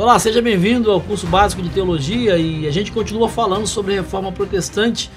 Olá, seja bem-vindo ao curso básico de teologia e a gente continua falando sobre reforma protestante.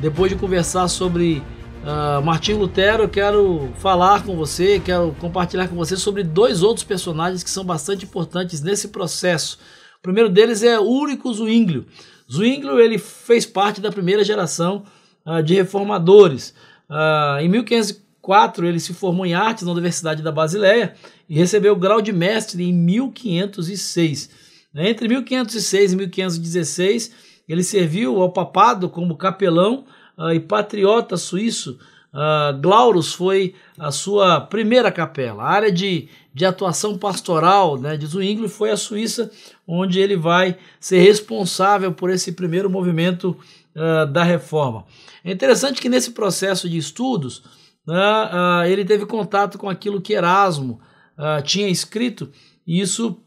Depois de conversar sobre uh, ah, Martim Lutero, quero falar com você, quero compartilhar com você sobre dois outros personagens que são bastante importantes nesse processo. O primeiro deles é Úrico Zwinglio. Zwinglio ele fez parte da primeira geração uh, de reformadores. Uh, em 1500 4, ele se formou em artes na Universidade da Basileia e recebeu o grau de mestre em 1506. Né, entre 1506 e 1516, ele serviu ao papado como capelão uh, e patriota suíço. Uh, Glaurus foi a sua primeira capela. A área de, de atuação pastoral né, de Zwingli foi a Suíça, onde ele vai ser responsável por esse primeiro movimento uh, da reforma. É interessante que nesse processo de estudos, né, ele teve contato com aquilo que Erasmo ah, tinha escrito, e isso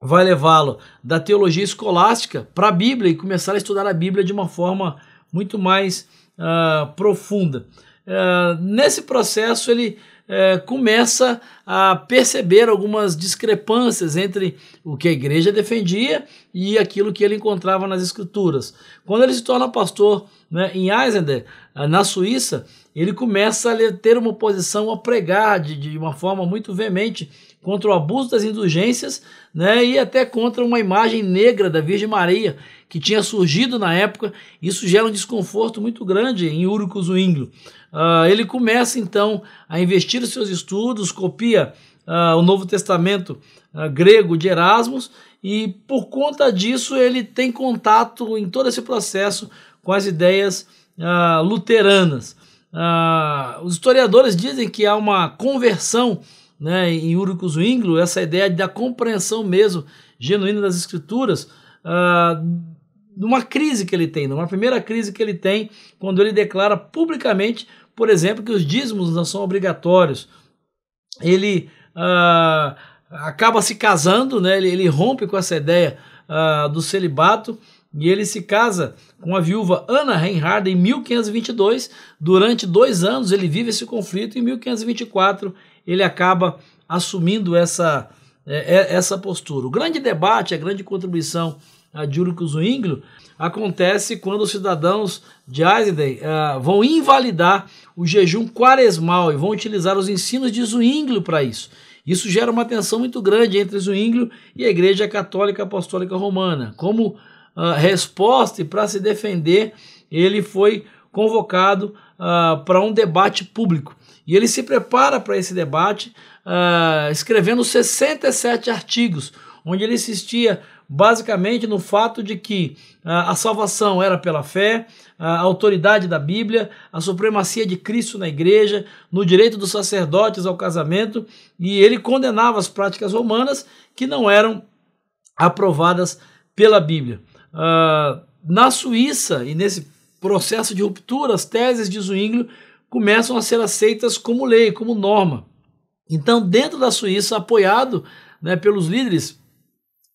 vai levá-lo da teologia escolástica para a Bíblia e começar a estudar a Bíblia de uma forma muito mais uh, profunda. Uh, nesse processo, ele uh, começa a perceber algumas discrepâncias entre o que a igreja defendia e aquilo que ele encontrava nas escrituras. Quando ele se torna pastor né, em Eisender, na Suíça, ele começa a ter uma posição a pregar de, de uma forma muito veemente contra o abuso das indulgências né, e até contra uma imagem negra da Virgem Maria que tinha surgido na época. Isso gera um desconforto muito grande em Úrico Zwinglio. Uh, ah, ele começa então a investir os seus estudos, copia uh, o Novo Testamento uh, grego de Erasmus e por conta disso ele tem contato em todo esse processo com as ideias luteranas. Ah, os historiadores dizem que há uma conversão né, em Urco Zwinglio, essa ideia da compreensão mesmo genuína das escrituras, ah, numa crise que ele tem, numa primeira crise que ele tem, quando ele declara publicamente, por exemplo, que os dízimos não são obrigatórios. Ele ah, acaba se casando, né, ele, ele rompe com essa ideia ah, do celibato e ele se casa com a viúva Ana Reinhard em 1522. Durante dois anos ele vive esse conflito e em 1524 ele acaba assumindo essa, é, é, essa postura. O grande debate, a grande contribuição de Júlio Zwinglio acontece quando os cidadãos de Eisenden uh, é, vão invalidar o jejum quaresmal e vão utilizar os ensinos de Zwinglio para isso. Isso gera uma tensão muito grande entre Zwinglio e a Igreja Católica Apostólica Romana. Como uh, resposta e para se defender, ele foi convocado uh, ah, para um debate público. E ele se prepara para esse debate uh, escrevendo 67 artigos, onde ele insistia basicamente no fato de que ah, a salvação era pela fé, a autoridade da Bíblia, a supremacia de Cristo na igreja, no direito dos sacerdotes ao casamento, e ele condenava as práticas romanas que não eram aprovadas pela Bíblia. Uh, na Suíça, e nesse processo de ruptura, as teses de Zwinglio começam a ser aceitas como lei, como norma. Então, dentro da Suíça, apoiado né, pelos líderes,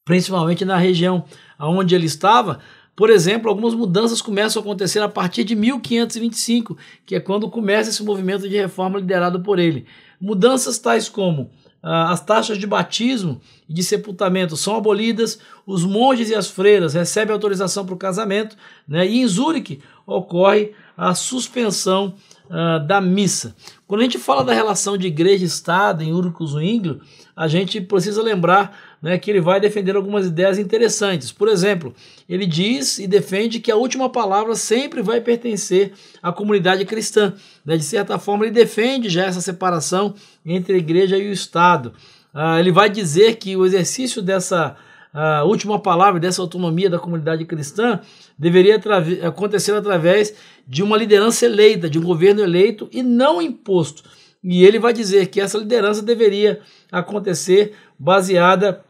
principalmente na região onde ele estava, por exemplo, algumas mudanças começam a acontecer a partir de 1525, que é quando começa esse movimento de reforma liderado por ele. Mudanças tais como ah, as taxas de batismo e de sepultamento são abolidas, os monges e as freiras recebem autorização para o casamento, né? e em Zurique ocorre a suspensão ah, da missa. Quando a gente fala da relação de igreja e Estado em Urco Zwinglio, a gente precisa lembrar né, que ele vai defender algumas ideias interessantes. Por exemplo, ele diz e defende que a última palavra sempre vai pertencer à comunidade cristã. Né? De certa forma, ele defende já essa separação entre a igreja e o Estado. Uh, ele vai dizer que o exercício dessa a última palavra dessa autonomia da comunidade cristã deveria acontecer através de uma liderança eleita, de um governo eleito e não imposto. E ele vai dizer que essa liderança deveria acontecer baseada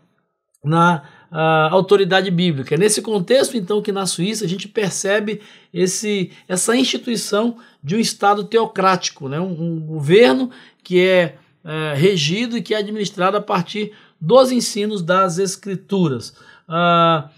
na uh, autoridade bíblica. É nesse contexto, então, que na Suíça a gente percebe esse, essa instituição de um Estado teocrático, né? um, um governo que é, é regido e que é administrado a partir dos ensinos das Escrituras. Ah,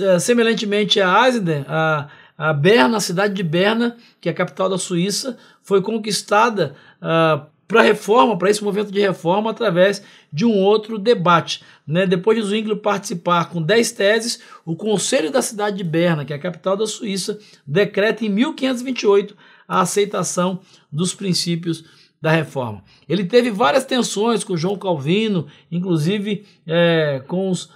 eh, semelhantemente a Eisden, a, a Berna, a cidade de Berna, que é a capital da Suíça, foi conquistada ah, para reforma, para esse movimento de reforma, através de um outro debate. Né? Depois de Zwinglio participar com 10 teses, o Conselho da cidade de Berna, que é a capital da Suíça, decreta em 1528 a aceitação dos princípios da reforma. Ele teve várias tensões com João Calvino, inclusive é, com os uh,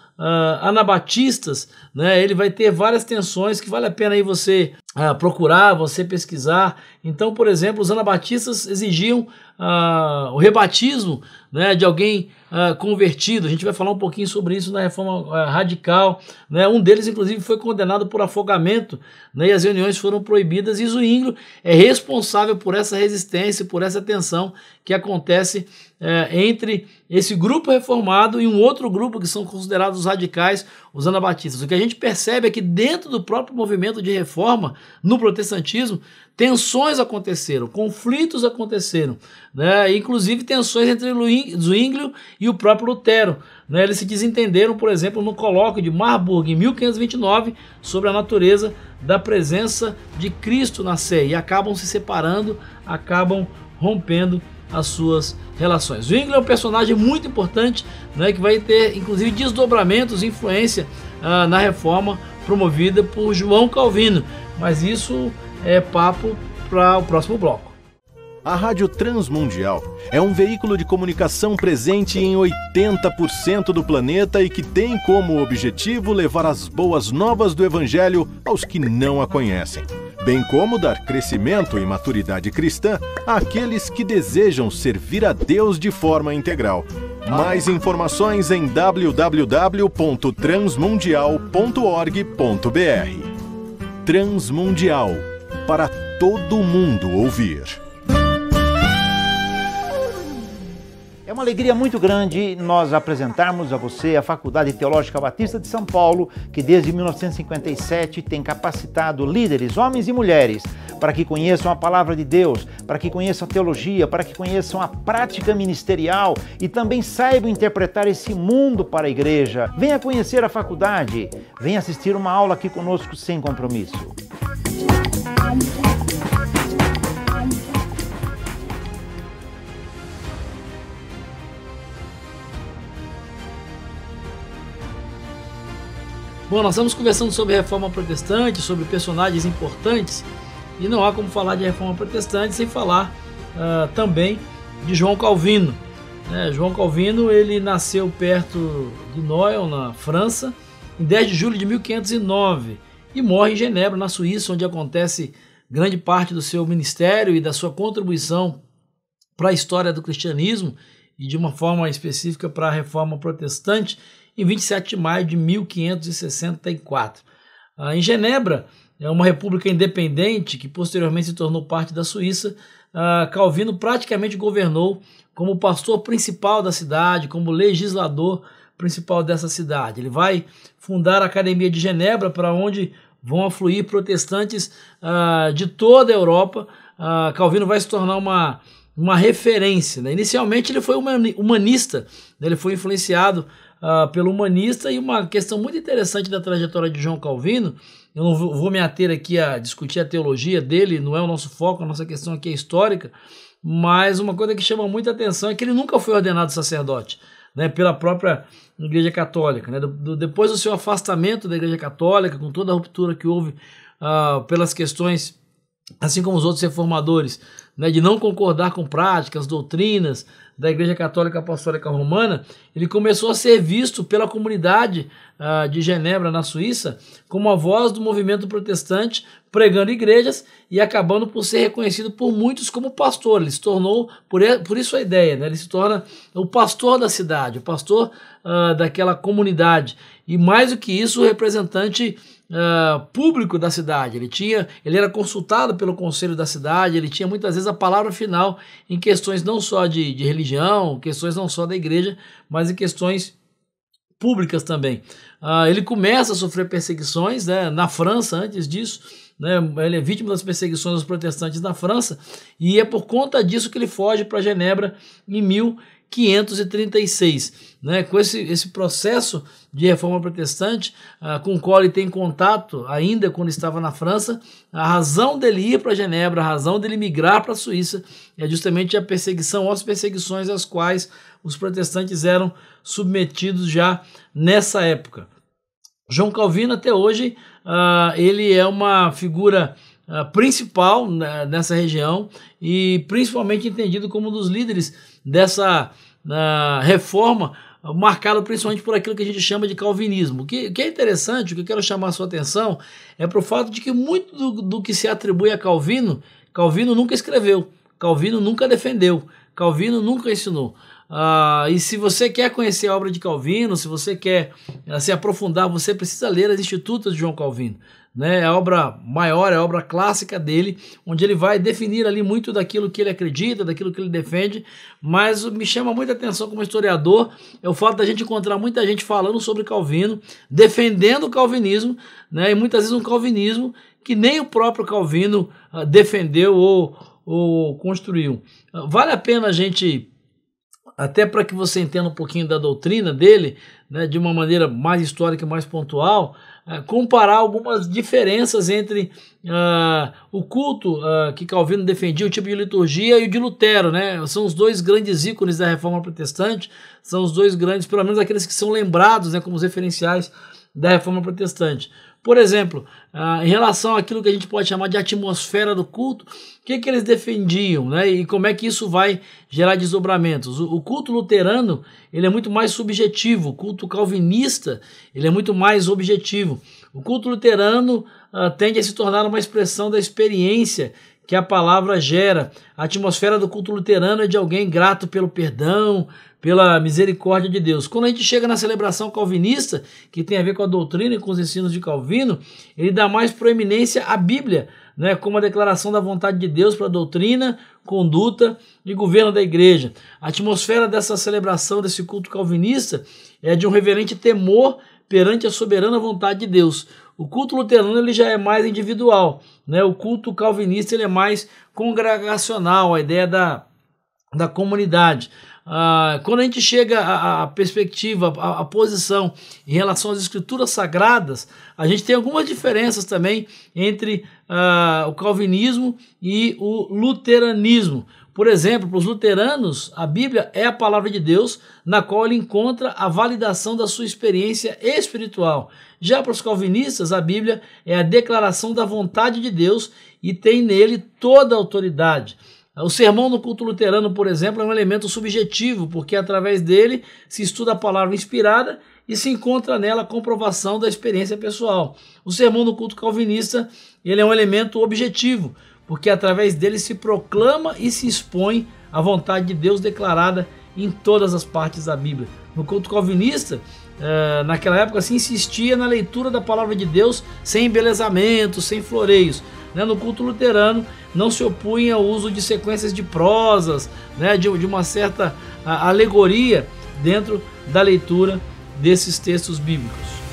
anabatistas. Né? Ele vai ter várias tensões que vale a pena aí você ah, procurar, você pesquisar. Então, por exemplo, os anabatistas exigiam ah, o rebatismo né, de alguém ah, convertido. A gente vai falar um pouquinho sobre isso na reforma radical. Né? Um deles, inclusive, foi condenado por afogamento né, e as reuniões foram proibidas. E Zwinglio é responsável por essa resistência, por essa tensão que acontece é, entre esse grupo reformado e um outro grupo que são considerados radicais, os anabatistas. O que a gente percebe é que dentro do próprio movimento de reforma no protestantismo, tensões aconteceram, conflitos aconteceram, né? inclusive tensões entre Zwinglio e o próprio Lutero. Né? Eles se desentenderam, por exemplo, no colóquio de Marburg em 1529 sobre a natureza da presença de Cristo na ceia e acabam se separando, acabam rompendo as suas relações. O Engler é um personagem muito importante, né, que vai ter inclusive desdobramentos e influência ah, na reforma promovida por João Calvino. Mas isso é papo para o próximo bloco. A Rádio Transmundial é um veículo de comunicação presente em 80% do planeta e que tem como objetivo levar as boas novas do Evangelho aos que não a conhecem bem como dar crescimento e maturidade cristã àqueles que desejam servir a Deus de forma integral. Mais informações em www.transmundial.org.br. Transmundial para todo mundo ouvir. É uma alegria muito grande nós apresentarmos a você a Faculdade Teológica Batista de São Paulo, que desde 1957 tem capacitado líderes, homens e mulheres, para que conheçam a palavra de Deus, para que conheçam a teologia, para que conheçam a prática ministerial e também saibam interpretar esse mundo para a igreja. Venha conhecer a faculdade, venha assistir uma aula aqui conosco sem compromisso. Bom, nós estamos conversando sobre reforma protestante, sobre personagens importantes, e não há como falar de reforma protestante sem falar uh, também de João Calvino. É, João Calvino ele nasceu perto de Noyon, na França, em 10 de julho de 1509 e morre em Genebra, na Suíça, onde acontece grande parte do seu ministério e da sua contribuição para a história do cristianismo e de uma forma específica para a reforma protestante em 27 de maio de 1564. Ah, em Genebra, é uma república independente que posteriormente se tornou parte da Suíça. Ah, Calvino praticamente governou como pastor principal da cidade, como legislador principal dessa cidade. Ele vai fundar a Academia de Genebra, para onde vão afluir protestantes ah, de toda a Europa. Ah, Calvino vai se tornar uma, uma referência. Né? Inicialmente ele foi humanista, né? ele foi influenciado ah, pelo humanista e uma questão muito interessante da trajetória de João Calvino. Eu não vou me ater aqui a discutir a teologia dele, não é o nosso foco, a nossa questão aqui é histórica, mas uma coisa que chama muita atenção é que ele nunca foi ordenado sacerdote. Né, pela própria Igreja Católica. Né? Do, do, depois do seu afastamento da Igreja Católica, com toda a ruptura que houve uh, pelas questões, assim como os outros reformadores, né, de não concordar com práticas, doutrinas da Igreja Católica Apostólica Romana, ele começou a ser visto pela comunidade ah, de Genebra, na Suíça, como a voz do movimento protestante pregando igrejas e acabando por ser reconhecido por muitos como pastor. Ele se tornou, por, por isso a ideia, né, ele se torna o pastor da cidade, o pastor ah, daquela comunidade. E mais do que isso, o representante Uh, público da cidade. Ele tinha, ele era consultado pelo conselho da cidade. Ele tinha muitas vezes vezes, a palavra final em questões não só de, de religião, questões não só da igreja, mas em questões públicas também. Ah, ele começa a sofrer perseguições né, na França antes disso. Né, ele é vítima das perseguições dos protestantes na França e é por conta disso que ele foge para Genebra em 1000 536. Né? Com esse, esse processo de reforma protestante, ah, com o qual ele tem contato ainda quando estava na França, a razão dele ir para Genebra, a razão dele migrar para a Suíça, é justamente a perseguição, as perseguições às quais os protestantes eram submetidos já nessa época. João Calvino, até hoje, ah, ele é uma figura ah, principal né, nessa região e principalmente entendido como um dos líderes dessa uh, reforma marcado principalmente por aquilo que a gente chama de calvinismo. O que, que, é interessante, o que eu quero chamar a sua atenção, é para o fato de que muito do, do, que se atribui a Calvino, Calvino nunca escreveu, Calvino nunca defendeu, Calvino nunca ensinou. Ah, e se você quer conhecer a obra de Calvino, se você quer ah, se aprofundar, você precisa ler as Institutas de João Calvino. Né? É a obra maior, é a obra clássica dele, onde ele vai definir ali muito daquilo que ele acredita, daquilo que ele defende, mas me chama muita atenção como historiador é o fato da gente encontrar muita gente falando sobre Calvino, defendendo o calvinismo, né? e muitas vezes um calvinismo que nem o próprio Calvino ah, defendeu ou, ou construiu. Ah, vale a pena a gente até para que você entenda um pouquinho da doutrina dele, né, de uma maneira mais histórica, mais pontual, é, comparar algumas diferenças entre uh, o culto uh, que Calvino defendia, o tipo de liturgia, e o de Lutero. Né? São os dois grandes ícones da reforma protestante, são os dois grandes, pelo menos aqueles que são lembrados né, como os referenciais da reforma protestante. Por exemplo, ah, em relação àquilo que a gente pode chamar de atmosfera do culto, o que, que eles defendiam né? e como é que isso vai gerar desdobramentos? O, culto luterano ele é muito mais subjetivo, o culto calvinista ele é muito mais objetivo. O culto luterano ah, tende a se tornar uma expressão da experiência que a palavra gera. A atmosfera do culto luterano é de alguém grato pelo perdão, pela misericórdia de Deus. Quando a gente chega na celebração calvinista, que tem a ver com a doutrina e com os ensinos de Calvino, ele dá mais proeminência à Bíblia, né, como a declaração da vontade de Deus para a doutrina, conduta e governo da igreja. A atmosfera dessa celebração, desse culto calvinista, é de um reverente temor perante a soberana vontade de Deus. O culto luterano ele já é mais individual, né? O culto calvinista ele é mais congregacional, a ideia da, da comunidade. Ah, quando a gente chega à, à perspectiva, à, à, posição em relação às escrituras sagradas, a gente tem algumas diferenças também entre ah, o calvinismo e o luteranismo. Por exemplo, para os luteranos, a Bíblia é a palavra de Deus, na qual ele encontra a validação da sua experiência espiritual. Já para os calvinistas, a Bíblia é a declaração da vontade de Deus e tem nele toda a autoridade. O sermão no culto luterano, por exemplo, é um elemento subjetivo, porque através dele se estuda a palavra inspirada e se encontra nela a comprovação da experiência pessoal. O sermão no culto calvinista, ele é um elemento objetivo, porque através dele se proclama e se expõe a vontade de Deus declarada em todas as partes da Bíblia. No culto calvinista, eh, naquela época se insistia na leitura da palavra de Deus sem embelezamentos, sem floreios. Né? No culto luterano não se opunha ao uso de sequências de prosas, né? de, uma certa alegoria dentro da leitura desses textos bíblicos.